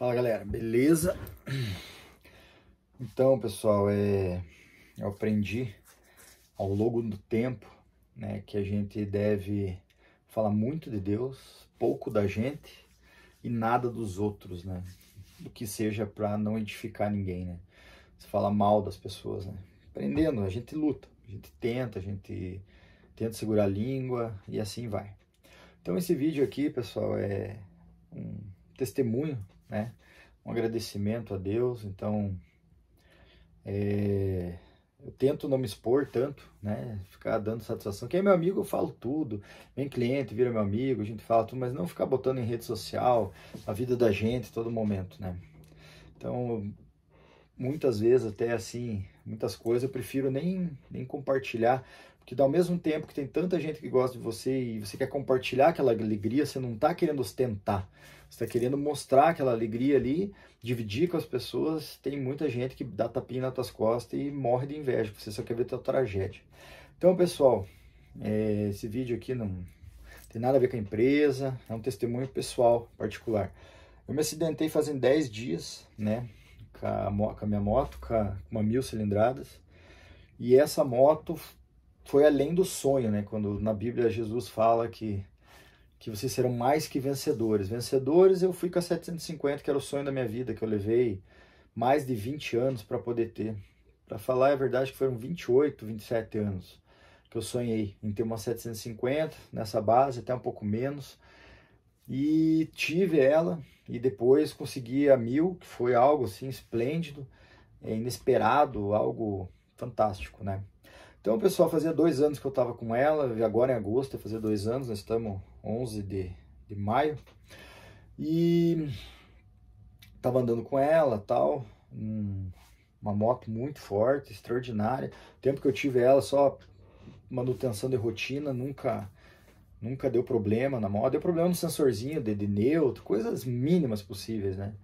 Fala galera, beleza? Então pessoal, é... eu aprendi ao longo do tempo né, que a gente deve falar muito de Deus, pouco da gente e nada dos outros, né? Do que seja para não edificar ninguém, né? Se fala mal das pessoas, né? Aprendendo, a gente luta, a gente tenta, a gente tenta segurar a língua e assim vai. Então esse vídeo aqui, pessoal, é um testemunho né? Um agradecimento a Deus, então é, eu tento não me expor tanto, né? Ficar dando satisfação. Quem é meu amigo, eu falo tudo. Vem cliente, vira meu amigo, a gente fala tudo, mas não ficar botando em rede social a vida da gente todo momento, né? Então, muitas vezes até assim, muitas coisas eu prefiro nem, nem compartilhar, porque ao mesmo tempo que tem tanta gente que gosta de você e você quer compartilhar aquela alegria, você não está querendo ostentar está querendo mostrar aquela alegria ali, dividir com as pessoas. Tem muita gente que dá tapinha nas tuas costas e morre de inveja, você só quer ver tua tragédia. Então, pessoal, é, esse vídeo aqui não tem nada a ver com a empresa, é um testemunho pessoal, particular. Eu me acidentei fazendo 10 dias, né, com a, com a minha moto, com, com uma mil cilindradas, e essa moto foi além do sonho, né, quando na Bíblia Jesus fala que que vocês serão mais que vencedores. Vencedores, eu fui com a 750, que era o sonho da minha vida, que eu levei mais de 20 anos para poder ter. Para falar a verdade, que foram 28, 27 anos que eu sonhei em ter uma 750 nessa base, até um pouco menos. E tive ela e depois consegui a 1000, que foi algo assim esplêndido, é, inesperado, algo fantástico, né? Então, pessoal, fazia dois anos que eu estava com ela, agora em agosto, fazia dois anos, nós estamos 11 de, de maio. E tava andando com ela tal, um, uma moto muito forte, extraordinária. O tempo que eu tive ela só manutenção de rotina, nunca nunca deu problema na moto, deu problema no sensorzinho de, de neutro, coisas mínimas possíveis, né?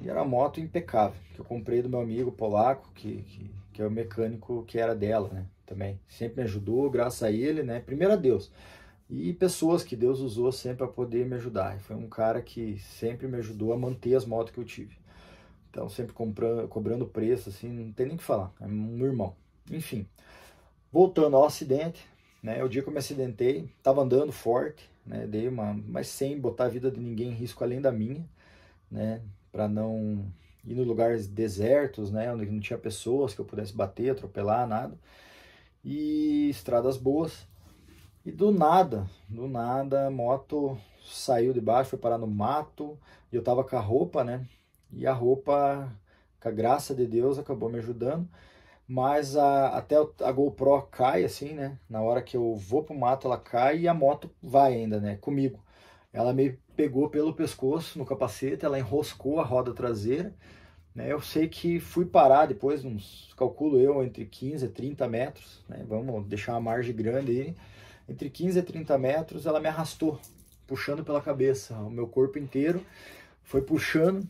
E era uma moto impecável, que eu comprei do meu amigo polaco, que, que, que é o mecânico que era dela, né? Também sempre me ajudou, graças a ele, né? Primeiro a Deus e pessoas que Deus usou sempre para poder me ajudar. Foi um cara que sempre me ajudou a manter as motos que eu tive. Então, sempre comprando, cobrando preço, assim, não tem nem o que falar. É um irmão. Enfim, voltando ao acidente, né? É o dia que eu me acidentei, tava andando forte, né? Dei uma, mas sem botar a vida de ninguém em risco além da minha, né? Para não ir nos lugares desertos, né? Onde não tinha pessoas que eu pudesse bater, atropelar, nada. E estradas boas e do nada, do nada, a moto saiu de baixo, foi parar no mato, e eu tava com a roupa, né? E a roupa, com a graça de Deus, acabou me ajudando. Mas a, até a GoPro cai, assim, né? Na hora que eu vou pro mato, ela cai e a moto vai ainda, né? Comigo. Ela me pegou pelo pescoço no capacete, ela enroscou a roda traseira. Né? Eu sei que fui parar depois, uns, calculo eu, entre 15 e 30 metros. Né? Vamos deixar uma margem grande aí entre 15 e 30 metros, ela me arrastou, puxando pela cabeça, o meu corpo inteiro foi puxando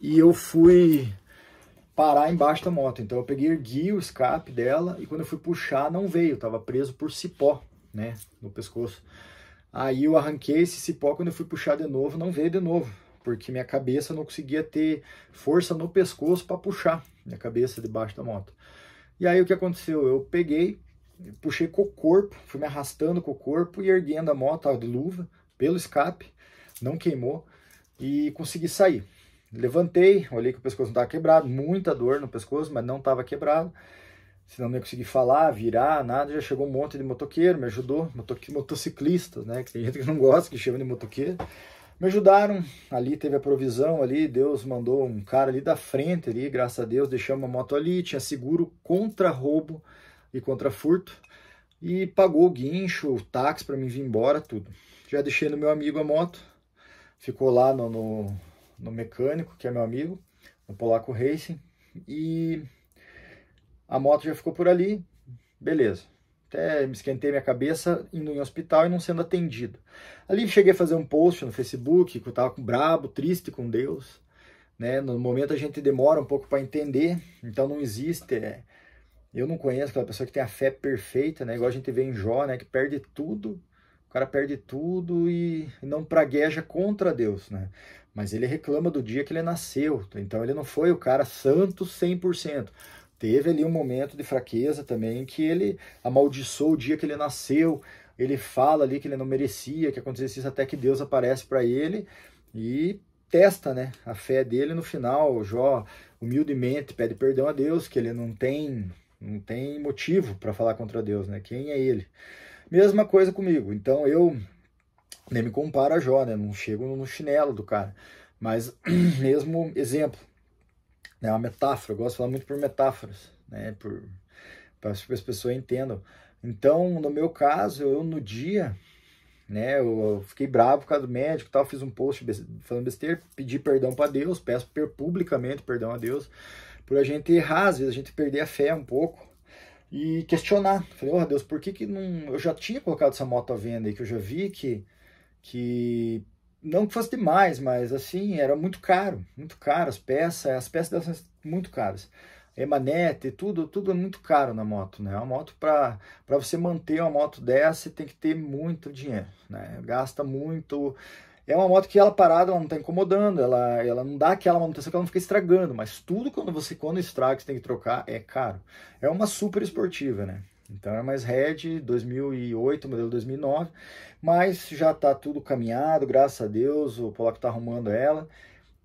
e eu fui parar embaixo da moto. Então eu peguei, ergui o escape dela e quando eu fui puxar não veio, tava preso por cipó, né, no pescoço. Aí eu arranquei esse cipó, quando eu fui puxar de novo, não veio de novo, porque minha cabeça não conseguia ter força no pescoço para puxar minha cabeça debaixo da moto. E aí o que aconteceu? Eu peguei, puxei com o corpo, fui me arrastando com o corpo e erguendo a moto, a luva, pelo escape, não queimou e consegui sair. Levantei, olhei que o pescoço não estava quebrado, muita dor no pescoço, mas não estava quebrado. Senão não ia conseguir falar, virar, nada. Já chegou um monte de motoqueiro, me ajudou, motociclistas, né? Que tem gente que não gosta, que chama de motoqueiro. Me ajudaram, ali teve a provisão ali, Deus mandou um cara ali da frente ali, graças a Deus, deixamos a moto ali, tinha seguro contra roubo e contra furto. E pagou o guincho, o táxi para mim vir embora, tudo. Já deixei no meu amigo a moto, ficou lá no, no, no mecânico, que é meu amigo, no Polaco Racing. E a moto já ficou por ali, beleza. Até me esquentei minha cabeça indo em hospital e não sendo atendido. Ali cheguei a fazer um post no Facebook que eu tava com brabo, triste com Deus. Né? No momento a gente demora um pouco para entender, então não existe é, eu não conheço aquela pessoa que tem a fé perfeita, né? Igual a gente vê em Jó, né? Que perde tudo, o cara perde tudo e não pragueja contra Deus, né? Mas ele reclama do dia que ele nasceu, então ele não foi o cara santo 100%. Teve ali um momento de fraqueza também que ele amaldiçou o dia que ele nasceu, ele fala ali que ele não merecia, que acontecesse isso até que Deus aparece para ele e testa, né? A fé dele no final, Jó humildemente pede perdão a Deus, que ele não tem não tem motivo para falar contra Deus, né? Quem é ele? Mesma coisa comigo. Então eu nem me comparo a Jó, né? Não chego no chinelo do cara. Mas mesmo exemplo, né? Uma metáfora. Eu gosto de falar muito por metáforas, né? Por para as pessoas entendam. Então, no meu caso, eu no dia, né, eu fiquei bravo por causa do médico, tal, fiz um post falando besteira, pedi perdão para Deus, peço publicamente perdão a Deus por a gente errar, às vezes a gente perder a fé um pouco e questionar. Falei, oh Deus, por que que não... Eu já tinha colocado essa moto à venda e que eu já vi que... que não que fosse demais, mas assim, era muito caro, muito caro as peças, as peças dessas muito caras. Emanete, tudo, tudo é muito caro na moto, né? É uma moto para você manter uma moto dessa, você tem que ter muito dinheiro, né? Gasta muito, é uma moto que ela parada, ela não está incomodando, ela, ela não dá aquela manutenção que ela não fica estragando, mas tudo quando você quando estraga, você tem que trocar, é caro. É uma super esportiva, né? Então é mais Red 2008, modelo 2009, mas já está tudo caminhado, graças a Deus, o Polaco está arrumando ela.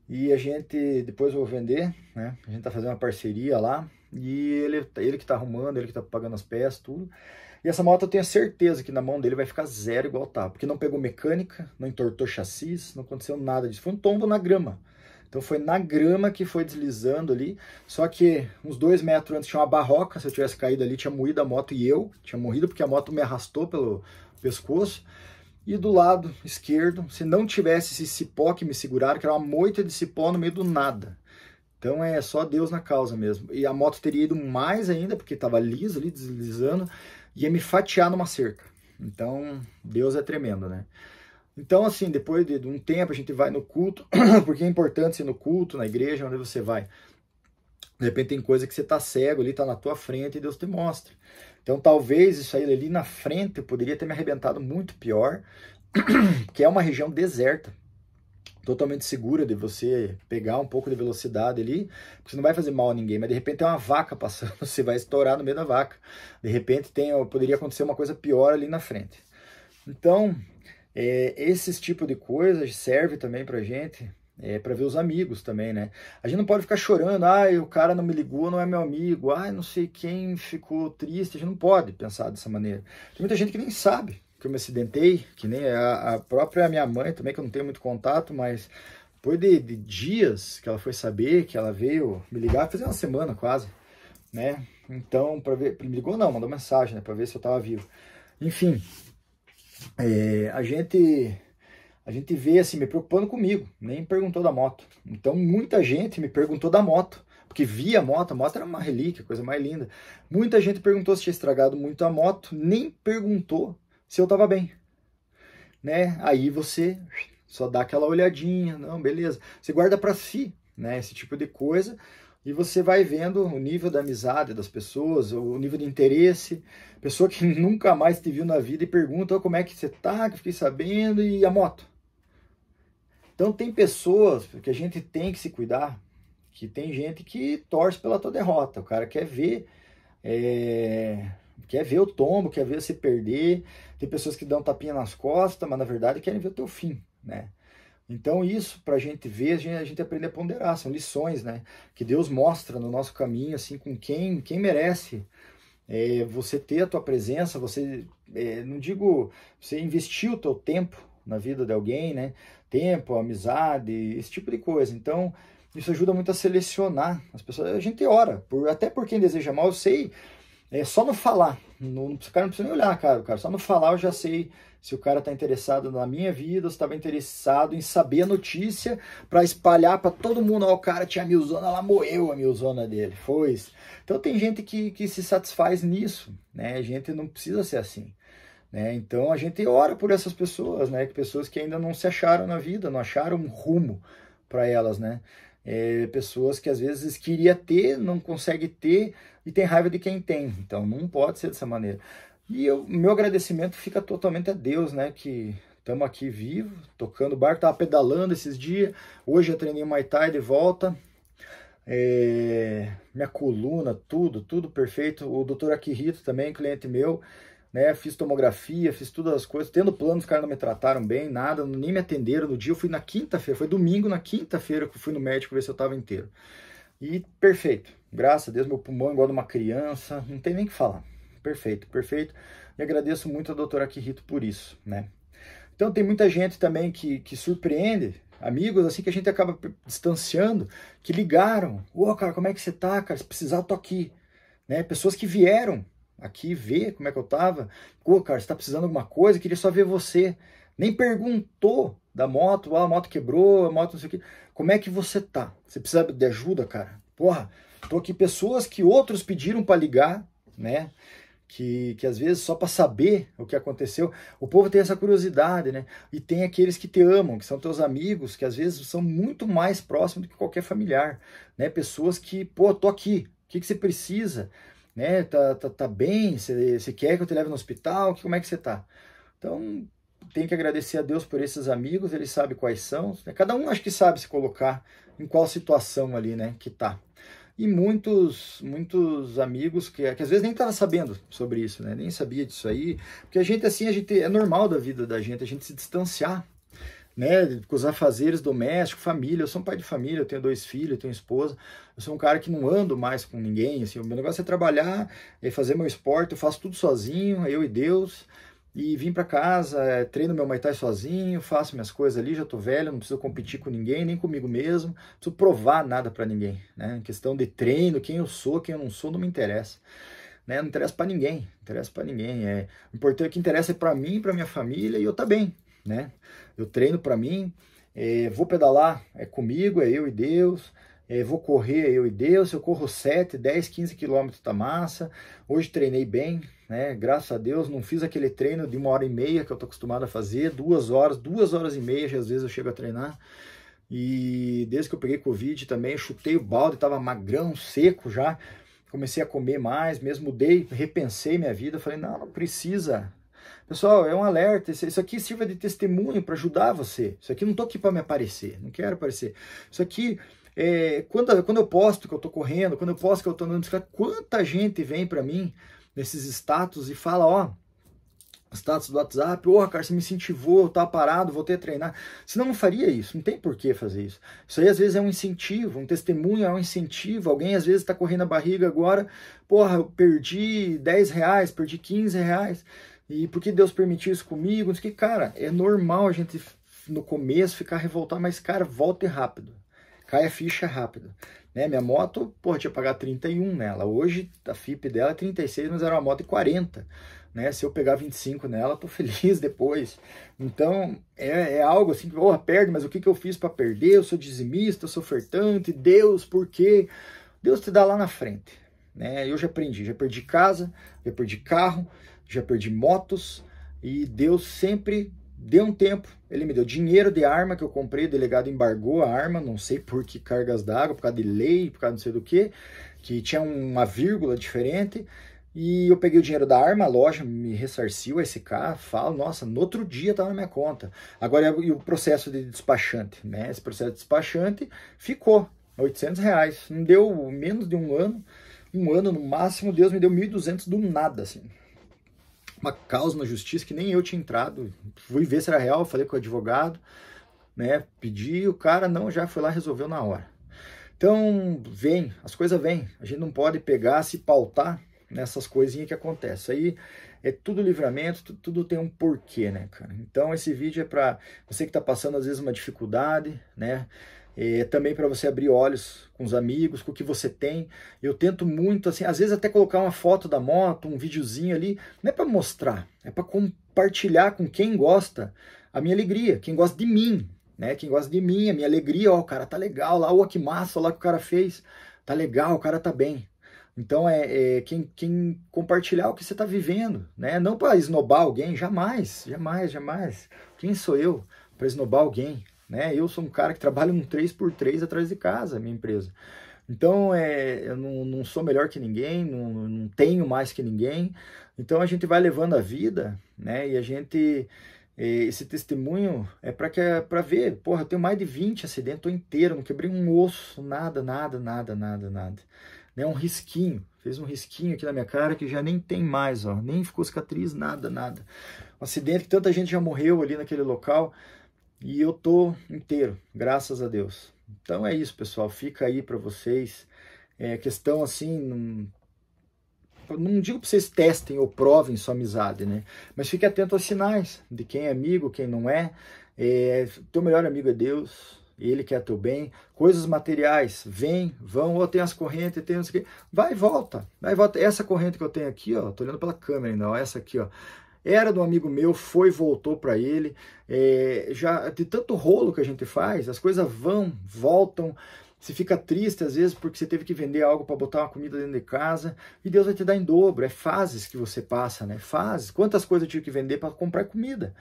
E a gente, depois eu vou vender, né? A gente está fazendo uma parceria lá, e ele, ele que está arrumando, ele que está pagando as peças, tudo. E essa moto eu tenho certeza que na mão dele vai ficar zero igual tá, porque não pegou mecânica, não entortou chassis, não aconteceu nada disso. Foi um tombo na grama. Então foi na grama que foi deslizando ali. Só que uns dois metros antes tinha uma barroca. Se eu tivesse caído ali, tinha moído a moto e eu tinha morrido, porque a moto me arrastou pelo pescoço. E do lado esquerdo, se não tivesse esse cipó que me seguraram, que era uma moita de cipó no meio do nada. Então é só Deus na causa mesmo. E a moto teria ido mais ainda, porque estava lisa ali, deslizando ia me fatiar numa cerca. Então, Deus é tremendo, né? Então, assim, depois de um tempo a gente vai no culto, porque é importante ser no culto, na igreja, onde você vai. De repente tem coisa que você está cego ali, está na tua frente e Deus te mostra. Então, talvez isso aí ali na frente poderia ter me arrebentado muito pior, que é uma região deserta totalmente segura de você pegar um pouco de velocidade ali, porque você não vai fazer mal a ninguém, mas de repente tem uma vaca passando, você vai estourar no meio da vaca. De repente tem, poderia acontecer uma coisa pior ali na frente. Então, é, esses tipo de coisas serve também pra gente é, para ver os amigos também, né? A gente não pode ficar chorando, ah, o cara não me ligou, não é meu amigo, ah, não sei quem ficou triste, a gente não pode pensar dessa maneira. Tem muita gente que nem sabe que eu me acidentei, que nem a, a própria minha mãe também, que eu não tenho muito contato, mas depois de, de dias que ela foi saber, que ela veio me ligar, fazia uma semana quase, né? Então, para ver, me ligou não, mandou mensagem, né, para ver se eu tava vivo. Enfim, é, a gente a gente vê assim me preocupando comigo, nem perguntou da moto. Então, muita gente me perguntou da moto, porque via a moto, a moto era uma relíquia, coisa mais linda. Muita gente perguntou se tinha estragado muito a moto, nem perguntou se eu estava bem. Né? Aí você só dá aquela olhadinha, não, beleza. Você guarda para si, né, esse tipo de coisa, e você vai vendo o nível da amizade das pessoas, o nível de interesse, pessoa que nunca mais te viu na vida e pergunta oh, como é que você tá, que fiquei sabendo, e a moto. Então tem pessoas que a gente tem que se cuidar, que tem gente que torce pela tua derrota, o cara quer ver é, Quer ver o tombo, quer ver se perder. Tem pessoas que dão tapinha nas costas, mas na verdade querem ver o teu fim, né? Então isso para a gente ver, a gente, a gente aprende a ponderar, são lições, né? Que Deus mostra no nosso caminho, assim, com quem, quem merece é, você ter a tua presença, você, é, não digo, você investir o teu tempo na vida de alguém, né? Tempo, amizade, esse tipo de coisa. Então isso ajuda muito a selecionar as pessoas. A gente ora, por, até por quem deseja mal, eu sei é só no falar. Não, o cara não precisa nem olhar, cara. cara só no falar eu já sei se o cara está interessado na minha vida, se estava interessado em saber a notícia para espalhar para todo mundo. Ó, o cara tinha a milzona, ela morreu a milzona dele. Foi isso. Então tem gente que, que se satisfaz nisso, né? A gente não precisa ser assim. Né? Então a gente ora por essas pessoas, né? Pessoas que ainda não se acharam na vida, não acharam um rumo para elas, né? É, pessoas que às vezes queria ter, não consegue ter, e tem raiva de quem tem. Então não pode ser dessa maneira. E eu, meu agradecimento fica totalmente a Deus, né? Que estamos aqui vivo, tocando o barco, estava pedalando esses dias. Hoje eu treinei Muay Thai de volta. É, minha coluna, tudo, tudo perfeito. O doutor Akihito também, cliente meu, né? Fiz tomografia, fiz todas as coisas. Tendo planos, os caras não me trataram bem, nada, nem me atenderam no dia. Eu fui na quinta-feira, foi domingo, na quinta-feira que eu fui no médico ver se eu estava inteiro. E perfeito. Graças a Deus, meu pulmão é igual de uma criança, não tem nem que falar. Perfeito, perfeito. E agradeço muito a doutora Kirito por isso, né? Então tem muita gente também que, que surpreende, amigos assim que a gente acaba distanciando, que ligaram. Ô, oh, cara, como é que você tá, cara? Se precisar, eu tô aqui. Né? Pessoas que vieram aqui ver como é que eu tava. Ô, oh, cara, você tá precisando de alguma coisa? Queria só ver você. Nem perguntou da moto, ah, a moto quebrou, a moto não sei o quê. Como é que você tá? Você precisa de ajuda, cara? Porra, aqui então, pessoas que outros pediram para ligar, né? Que, que às vezes só para saber o que aconteceu, o povo tem essa curiosidade, né? E tem aqueles que te amam, que são teus amigos, que às vezes são muito mais próximos do que qualquer familiar, né? Pessoas que, pô, tô aqui, o que, que você precisa? Né? Tá, tá, tá bem? Você quer que eu te leve no hospital? Como é que você tá? Então, tem que agradecer a Deus por esses amigos, ele sabe quais são. Né? Cada um acho que sabe se colocar em qual situação ali, né, que tá e muitos muitos amigos que, que às vezes nem estava sabendo sobre isso, né? Nem sabia disso aí, porque a gente assim, a gente é normal da vida da gente, a gente se distanciar, né, com os afazeres domésticos, família, eu sou um pai de família, eu tenho dois filhos, eu tenho esposa, eu sou um cara que não ando mais com ninguém, assim, o meu negócio é trabalhar, é fazer meu esporte, eu faço tudo sozinho, eu e Deus, e vim para casa, é, treino meu Muay Thai sozinho, faço minhas coisas ali, já tô velho, não preciso competir com ninguém, nem comigo mesmo, não preciso provar nada para ninguém, né? Em questão de treino, quem eu sou, quem eu não sou, não me interessa. Né? Não interessa para ninguém, não interessa para ninguém. É, o importante é que interessa é para mim, para minha família e eu tá bem, né? Eu treino para mim, é, vou pedalar, é comigo, é eu e Deus, é, vou correr eu e Deus, eu corro 7, 10, 15 quilômetros da massa, hoje treinei bem, né? graças a Deus, não fiz aquele treino de uma hora e meia que eu tô acostumado a fazer, duas horas, duas horas e meia, às vezes eu chego a treinar, e desde que eu peguei Covid também, chutei o balde, estava magrão, seco já, comecei a comer mais, mesmo mudei, repensei minha vida, falei, não, não precisa, Pessoal, é um alerta. Isso aqui sirva de testemunho para ajudar você. Isso aqui não tô aqui para me aparecer. Não quero aparecer. Isso aqui é, quando, quando eu posto que eu estou correndo, quando eu posto que eu estou andando de bicicleta, quanta gente vem para mim nesses status e fala, ó, status do WhatsApp, porra, cara, você me incentivou, eu tá tava parado, voltei a treinar. Você não faria isso, não tem por que fazer isso. Isso aí às vezes é um incentivo, um testemunho é um incentivo. Alguém às vezes está correndo a barriga agora, porra, eu perdi 10 reais, perdi 15 reais. E por que Deus permitiu isso comigo? Não sei que, cara, é normal a gente no começo ficar revoltado, mas, cara, volte rápido cai a ficha rápido. Né? Minha moto, pô, tinha pagar 31 nela. Hoje a FIP dela é 36, mas era uma moto de 40. Né? Se eu pegar 25 nela, tô feliz depois. Então, é, é algo assim, porra, oh, perde, mas o que, que eu fiz para perder? Eu sou dizimista, eu sou ofertante, Deus, por quê? Deus te dá lá na frente. Né? Eu já aprendi, já perdi casa, já perdi carro, já perdi motos, e Deus sempre Deu um tempo, ele me deu dinheiro de arma que eu comprei, o delegado embargou a arma, não sei por que cargas d'água, por causa de lei, por causa não sei do que, que tinha uma vírgula diferente, e eu peguei o dinheiro da arma, a loja me ressarciu, SK, falo, nossa, no outro dia estava tá na minha conta. Agora, e o processo de despachante, né? Esse processo de despachante ficou 800 reais, não deu menos de um ano, um ano no máximo, Deus me deu 1.200 do nada, assim uma causa na justiça que nem eu tinha entrado. Fui ver se era real, falei com o advogado, né? Pedi, o cara não, já foi lá, resolveu na hora. Então, vem, as coisas vêm. A gente não pode pegar, se pautar nessas coisinhas que acontecem. Aí é tudo livramento, tudo, tudo tem um porquê, né, cara? Então, esse vídeo é para você que está passando, às vezes, uma dificuldade, né? É, também para você abrir olhos com os amigos, com o que você tem. Eu tento muito, assim, às vezes até colocar uma foto da moto, um videozinho ali, não é para mostrar, é para compartilhar com quem gosta a minha alegria, quem gosta de mim, né? Quem gosta de mim, a minha alegria, ó, o cara tá legal lá, ó, que massa, lá que o cara fez, tá legal, o cara tá bem. Então é, é quem, quem, compartilhar o que você está vivendo, né? Não para esnobar alguém, jamais, jamais, jamais. Quem sou eu para esnobar alguém? Né? Eu sou um cara que trabalha um 3x3 atrás de casa, minha empresa. Então, é, eu não, não, sou melhor que ninguém, não, não, tenho mais que ninguém. Então, a gente vai levando a vida, né? E a gente, é, esse testemunho é para que para ver, porra, eu tenho mais de 20 acidentes, tô inteiro, não quebrei um osso, nada, nada, nada, nada, nada. Né? Um risquinho, fez um risquinho aqui na minha cara que já nem tem mais, ó, nem ficou cicatriz, nada, nada. Um acidente que tanta gente já morreu ali naquele local e eu tô inteiro, graças a Deus. Então é isso, pessoal. Fica aí para vocês. É questão assim, num, não digo para vocês testem ou provem sua amizade, né? Mas fique atento aos sinais de quem é amigo, quem não é. é teu melhor amigo é Deus, ele quer é teu bem. Coisas materiais, vem, vão, ou tem as correntes, tem não sei o que Vai e volta, vai e volta. Essa corrente que eu tenho aqui, ó, tô olhando pela câmera ainda, ó, essa aqui, ó era do amigo meu, foi, voltou para ele. É, já de tanto rolo que a gente faz, as coisas vão, voltam. Você fica triste às vezes porque você teve que vender algo para botar uma comida dentro de casa e Deus vai te dar em dobro. É fases que você passa, né? Fases. Quantas coisas eu tive que vender para comprar comida,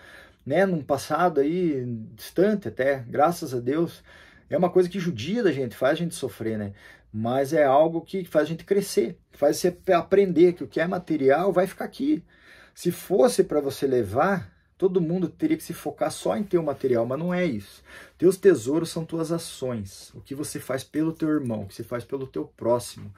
né? Num passado aí distante até, graças a Deus. É uma coisa que judia da gente, faz a gente sofrer, né? Mas é algo que faz a gente crescer, faz você aprender que o que é material vai ficar aqui. Se fosse para você levar, todo mundo teria que se focar só em teu material, mas não é isso. Teus tesouros são tuas ações, o que você faz pelo teu irmão, o que você faz pelo teu próximo,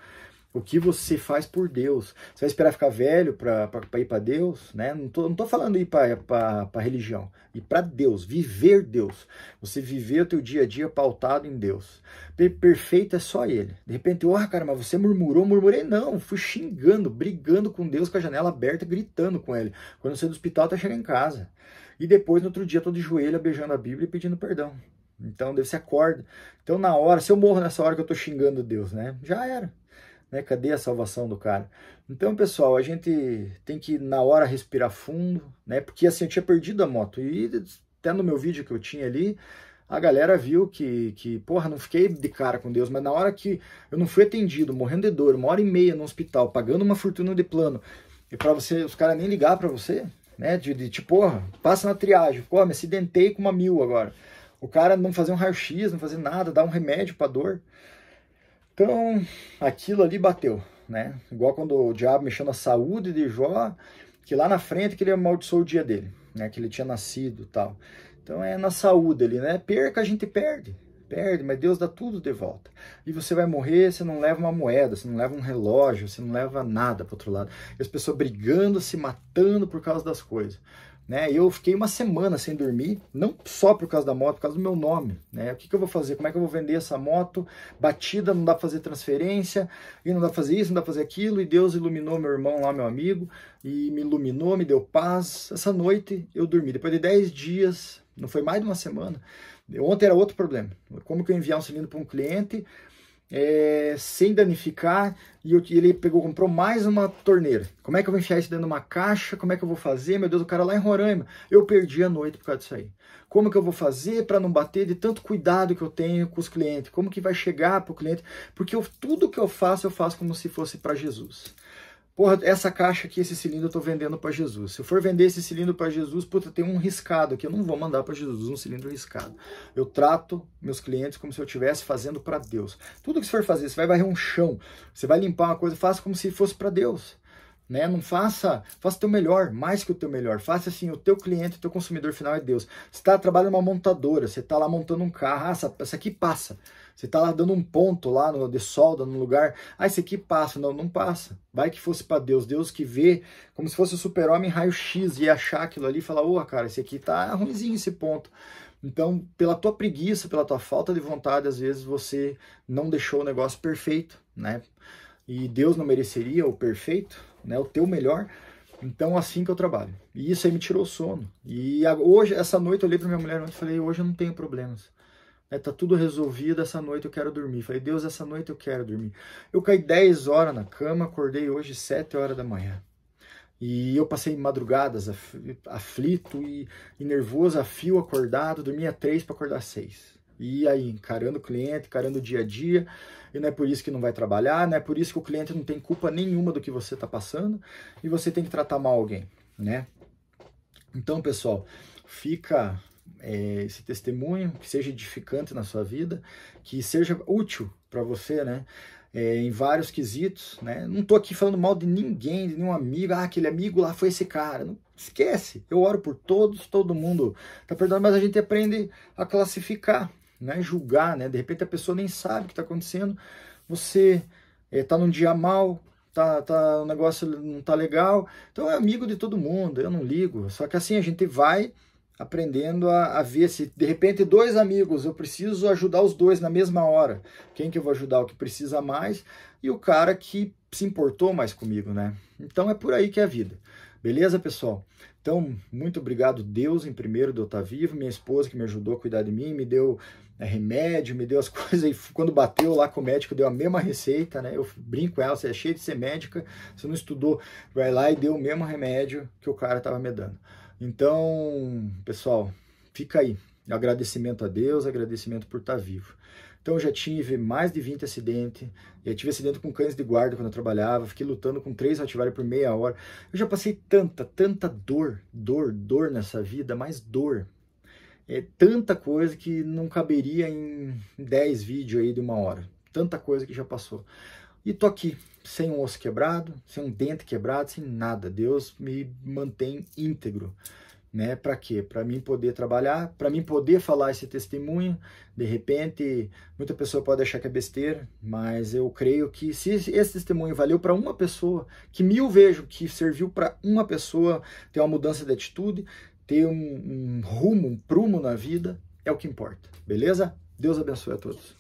o que você faz por Deus. Você vai esperar ficar velho para ir para Deus? Né? Não estou não tô falando ir para religião. Ir para Deus, viver Deus. Você viver o teu dia a dia pautado em Deus. Perfeito é só Ele. De repente, oh, cara, mas você murmurou? Murmurei não. Fui xingando, brigando com Deus, com a janela aberta, gritando com Ele. Quando eu saio do hospital, até chegar em casa. E depois, no outro dia, todo de joelho, beijando a Bíblia e pedindo perdão. Então, Deus se acorda. Então, na hora, se eu morro nessa hora que eu estou xingando Deus, né? Já era né? Cadê a salvação do cara? Então, pessoal, a gente tem que, na hora, respirar fundo, né? Porque assim, eu tinha perdido a moto. E até no meu vídeo que eu tinha ali, a galera viu que, que, porra, não fiquei de cara com Deus, mas na hora que eu não fui atendido, morrendo de dor, uma hora e meia no hospital, pagando uma fortuna de plano, e para você, os caras nem ligar para você, né? De, de tipo, porra, passa na triagem, porra, me acidentei com uma mil agora. O cara não fazer um raio-x, não fazer nada, dar um remédio para dor. Então, aquilo ali bateu, né? Igual quando o diabo mexeu na saúde de Jó, que lá na frente que ele amaldiçoou o dia dele, né? Que ele tinha nascido tal. Então é na saúde ali, né? Perca, a gente perde. Perde, mas Deus dá tudo de volta. E você vai morrer, você não leva uma moeda, você não leva um relógio, você não leva nada para outro lado. E as pessoas brigando, se matando por causa das coisas né? Eu fiquei uma semana sem dormir, não só por causa da moto, por causa do meu nome, né? O que, que eu vou fazer? Como é que eu vou vender essa moto? Batida, não dá pra fazer transferência, e não dá pra fazer isso, não dá pra fazer aquilo, e Deus iluminou meu irmão lá, meu amigo, e me iluminou, me deu paz. Essa noite eu dormi, depois de 10 dias, não foi mais de uma semana, Ontem era outro problema. Como que eu enviar um cilindro para um cliente é, sem danificar e eu, ele pegou, comprou mais uma torneira. Como é que eu vou enfiar isso dentro de uma caixa? Como é que eu vou fazer? Meu Deus, o cara lá em Roraima. Eu perdi a noite por causa disso aí. Como é que eu vou fazer para não bater de tanto cuidado que eu tenho com os clientes? Como que vai chegar para o cliente? Porque eu, tudo que eu faço, eu faço como se fosse para Jesus. Porra, essa caixa aqui, esse cilindro eu tô vendendo para Jesus. Se eu for vender esse cilindro para Jesus, puta, tem um riscado aqui. Eu não vou mandar para Jesus um cilindro riscado. Eu trato meus clientes como se eu estivesse fazendo para Deus. Tudo que você for fazer, você vai varrer um chão, você vai limpar uma coisa, faça como se fosse para Deus. Né? Não faça, faça o teu melhor, mais que o teu melhor. Faça assim, o teu cliente, o teu consumidor final é Deus. Você está trabalhando numa montadora, você está lá montando um carro, ah, essa, essa aqui passa. Você está lá dando um ponto lá no, de solda, no lugar. Ah, esse aqui passa. Não, não passa. Vai que fosse para Deus. Deus que vê como se fosse o super-homem raio-x e achar aquilo ali e falar, ô, cara, esse aqui tá ruimzinho esse ponto. Então, pela tua preguiça, pela tua falta de vontade, às vezes você não deixou o negócio perfeito, né? E Deus não mereceria o perfeito, né? O teu melhor. Então, assim que eu trabalho. E isso aí me tirou o sono. E hoje, essa noite, eu olhei para minha mulher e falei: hoje eu não tenho problemas. Né, tá tudo resolvido, essa noite eu quero dormir. Falei, Deus, essa noite eu quero dormir. Eu caí 10 horas na cama, acordei hoje 7 horas da manhã. E eu passei madrugadas aflito e, e nervoso, a fio acordado, dormia 3 para acordar 6. E aí, encarando o cliente, encarando o dia a dia, e não é por isso que não vai trabalhar, não é por isso que o cliente não tem culpa nenhuma do que você está passando, e você tem que tratar mal alguém, né? Então, pessoal, fica é, esse testemunho, que seja edificante na sua vida, que seja útil para você, né? É, em vários quesitos, né? Não tô aqui falando mal de ninguém, de nenhum amigo, ah, aquele amigo lá foi esse cara. Não, esquece, eu oro por todos, todo mundo tá perdendo, mas a gente aprende a classificar, né? Julgar, né? De repente a pessoa nem sabe o que tá acontecendo, você é, tá num dia mal, tá, tá, o negócio não tá legal, então é amigo de todo mundo, eu não ligo. Só que assim a gente vai aprendendo a, a, ver se de repente dois amigos, eu preciso ajudar os dois na mesma hora. Quem que eu vou ajudar? O que precisa mais e o cara que se importou mais comigo, né? Então é por aí que é a vida. Beleza, pessoal? Então, muito obrigado, Deus, em primeiro, de eu estar vivo, minha esposa que me ajudou a cuidar de mim, me deu né, remédio, me deu as coisas, e quando bateu lá com o médico, deu a mesma receita, né? Eu brinco com ela, você é cheio de ser médica, você não estudou, vai lá e deu o mesmo remédio que o cara estava me dando. Então, pessoal, fica aí. Agradecimento a Deus, agradecimento por estar tá vivo. Então, eu já tive mais de 20 acidentes. Já tive acidente com cães de guarda quando eu trabalhava. Fiquei lutando com três Rottweiler por meia hora. Eu já passei tanta, tanta dor, dor, dor nessa vida, mais dor. É tanta coisa que não caberia em 10 vídeos aí de uma hora. Tanta coisa que já passou. E tô aqui, sem um osso quebrado, sem um dente quebrado, sem nada. Deus me mantém íntegro, né? Para quê? Para mim poder trabalhar, para mim poder falar esse testemunho. De repente, muita pessoa pode achar que é besteira, mas eu creio que se esse testemunho valeu para uma pessoa, que mil vejo que serviu para uma pessoa ter uma mudança de atitude, ter um, um rumo, um prumo na vida, é o que importa. Beleza? Deus abençoe a todos.